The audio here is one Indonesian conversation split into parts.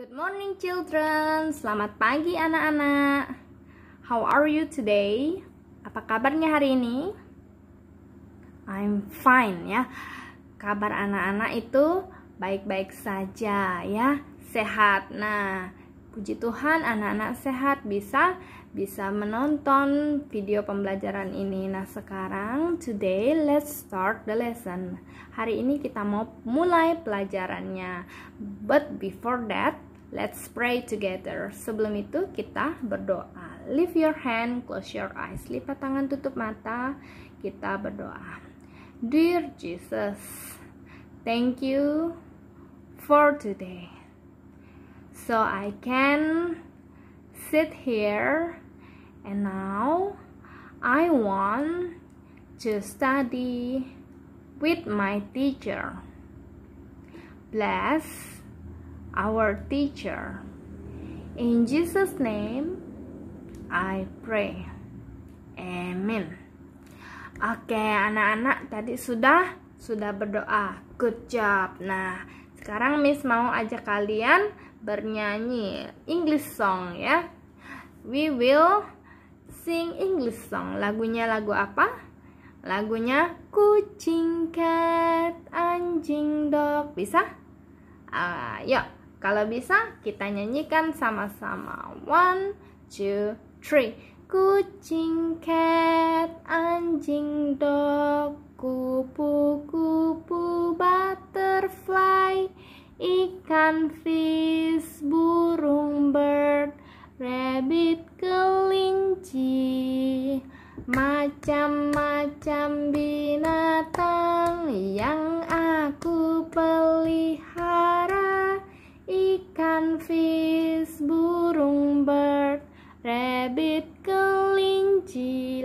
Good morning children, selamat pagi anak-anak How are you today? Apa kabarnya hari ini? I'm fine ya Kabar anak-anak itu baik-baik saja ya Sehat, nah puji Tuhan anak-anak sehat bisa bisa menonton video pembelajaran ini. Nah, sekarang today let's start the lesson. Hari ini kita mau mulai pelajarannya. But before that, Let's pray together. Sebelum itu kita berdoa. Lift your hand, close your eyes. Lipat tangan, tutup mata. Kita berdoa. Dear Jesus, thank you for today. So I can sit here and now I want to study with my teacher. Bless our teacher. In Jesus' name, I pray. Amen. Oke, anak-anak tadi sudah sudah berdoa. Good job. Nah, sekarang Miss mau ajak kalian bernyanyi English song ya. We will sing English song. Lagunya lagu apa? Lagunya kucing cat anjing dog. Bisa? Ayo. Uh, yuk. Kalau bisa kita nyanyikan sama-sama. One, two, three. Kucing cat, anjing dog, kupu-kupu butterfly, ikan fish, burung bird, rabbit kelinci, macam-macam binatang yang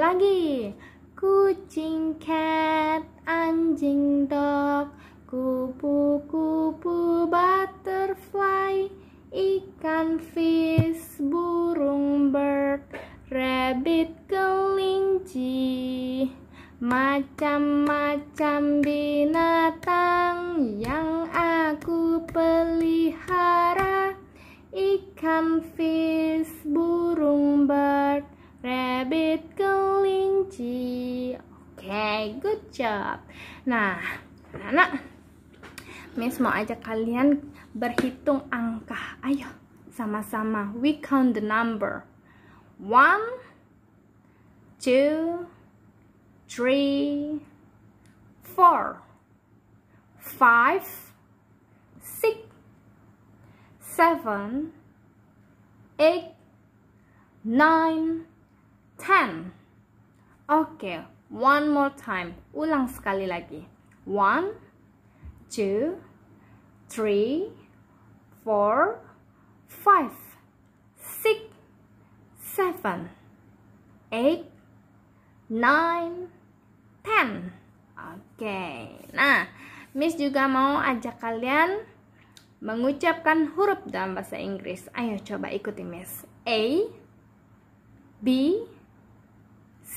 lagi Kucing cat, anjing dog Kupu-kupu butterfly Ikan fish, burung bird Rabbit kelinci Macam-macam binatang yang aku pelihara Ikan fish, burung bird rabbit kelinci oke okay, good job nah anak-anak Miss mau ajak kalian berhitung angka ayo sama-sama we count the number one two three four five six seven eight nine ten, Oke, okay, one more time. Ulang sekali lagi. One, two, three, four, five, six, seven, eight, nine, ten. Oke, okay. nah Miss juga mau ajak kalian mengucapkan huruf dalam bahasa Inggris. Ayo coba ikuti Miss. A, B,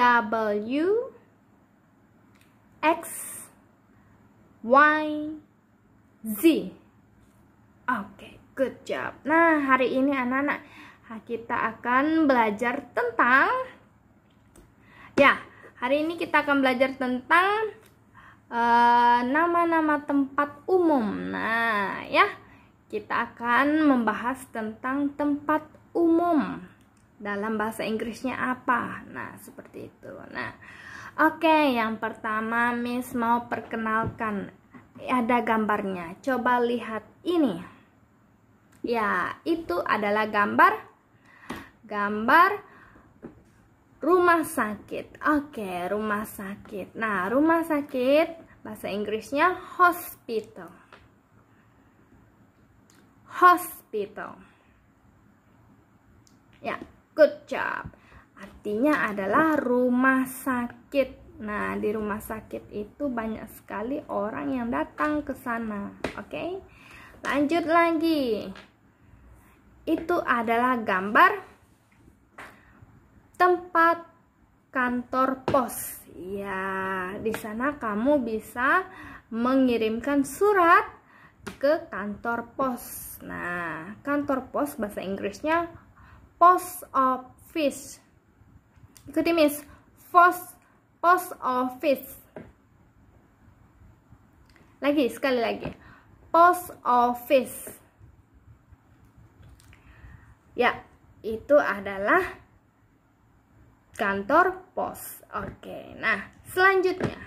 W X Y Z Oke, okay, good job Nah, hari ini anak-anak kita akan belajar tentang Ya, hari ini kita akan belajar tentang eh, Nama-nama uh, nama -nama tempat umum Nah, ya Kita akan membahas tentang tempat umum dalam bahasa Inggrisnya apa. Nah, seperti itu. Nah, oke, okay, yang pertama Miss mau perkenalkan ada gambarnya. Coba lihat ini. Ya, itu adalah gambar gambar rumah sakit. Oke, okay, rumah sakit. Nah, rumah sakit bahasa Inggrisnya hospital. Hospital. Ya. Good job. Artinya adalah rumah sakit. Nah, di rumah sakit itu banyak sekali orang yang datang ke sana. Oke. Okay? Lanjut lagi. Itu adalah gambar tempat kantor pos. Ya, di sana kamu bisa mengirimkan surat ke kantor pos. Nah, kantor pos bahasa Inggrisnya post office ikuti miss post post office lagi sekali lagi post office ya itu adalah kantor pos oke nah selanjutnya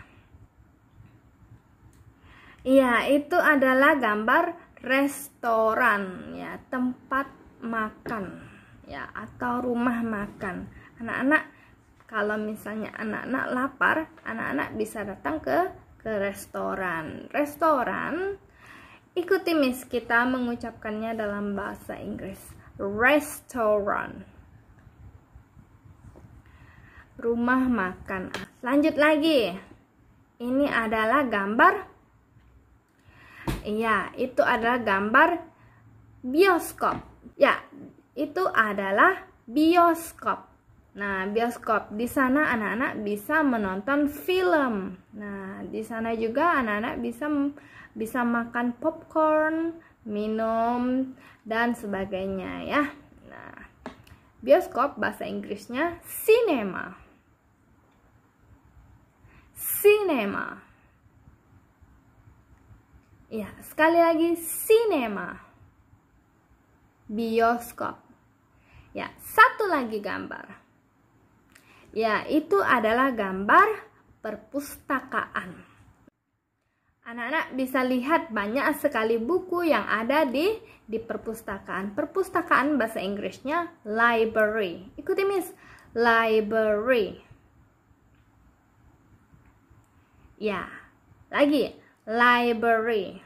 ya itu adalah gambar restoran ya tempat makan ya atau rumah makan. Anak-anak kalau misalnya anak-anak lapar, anak-anak bisa datang ke ke restoran. Restoran ikuti Miss kita mengucapkannya dalam bahasa Inggris. Restoran. Rumah makan. Lanjut lagi. Ini adalah gambar Iya, itu adalah gambar bioskop. Ya, itu adalah bioskop. Nah, bioskop di sana anak-anak bisa menonton film. Nah, di sana juga anak-anak bisa bisa makan popcorn, minum dan sebagainya ya. Nah, bioskop bahasa Inggrisnya cinema. Cinema. Ya, sekali lagi cinema. Bioskop. Ya, satu lagi gambar. Ya, itu adalah gambar perpustakaan. Anak-anak bisa lihat banyak sekali buku yang ada di di perpustakaan. Perpustakaan bahasa Inggrisnya library. Ikuti Miss, library. Ya, lagi library.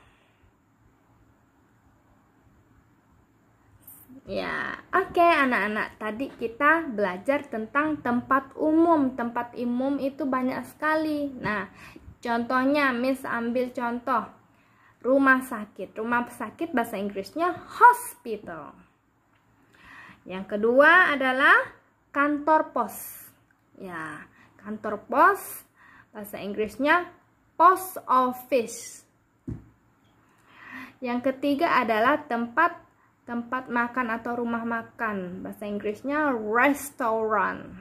Ya, oke okay, anak-anak. Tadi kita belajar tentang tempat umum. Tempat umum itu banyak sekali. Nah, contohnya Miss ambil contoh rumah sakit. Rumah sakit bahasa Inggrisnya hospital. Yang kedua adalah kantor pos. Ya, kantor pos bahasa Inggrisnya post office. Yang ketiga adalah tempat tempat makan atau rumah makan. Bahasa Inggrisnya restaurant.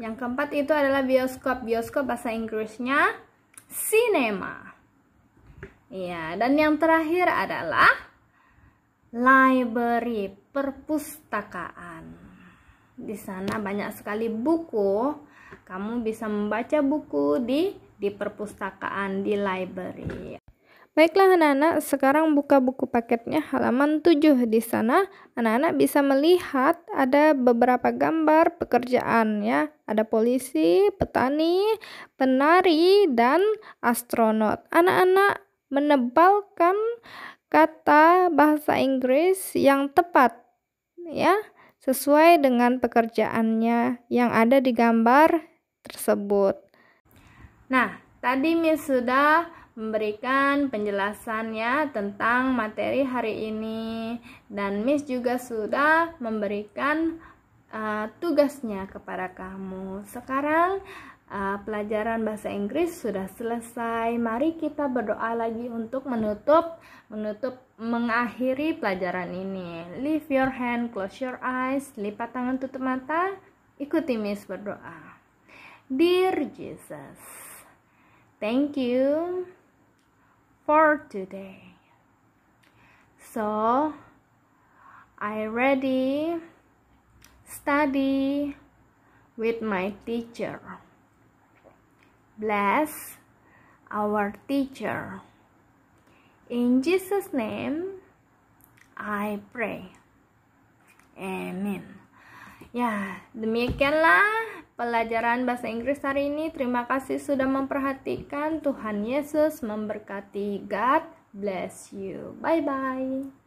Yang keempat itu adalah bioskop. Bioskop bahasa Inggrisnya cinema. Iya, dan yang terakhir adalah library, perpustakaan. Di sana banyak sekali buku. Kamu bisa membaca buku di di perpustakaan, di library. Baiklah anak-anak, sekarang buka buku paketnya halaman 7. Di sana anak-anak bisa melihat ada beberapa gambar pekerjaan ya. Ada polisi, petani, penari, dan astronot. Anak-anak menebalkan kata bahasa Inggris yang tepat ya, sesuai dengan pekerjaannya yang ada di gambar tersebut. Nah, tadi Miss sudah memberikan penjelasannya tentang materi hari ini dan Miss juga sudah memberikan uh, tugasnya kepada kamu. Sekarang uh, pelajaran bahasa Inggris sudah selesai. Mari kita berdoa lagi untuk menutup menutup mengakhiri pelajaran ini. Lift your hand, close your eyes, lipat tangan tutup mata, ikuti Miss berdoa. Dear Jesus, thank you for today. So I ready study with my teacher. Bless our teacher. In Jesus' name, I pray. Amen. Ya, demikianlah pelajaran bahasa Inggris hari ini. Terima kasih sudah memperhatikan. Tuhan Yesus memberkati. God bless you. Bye bye.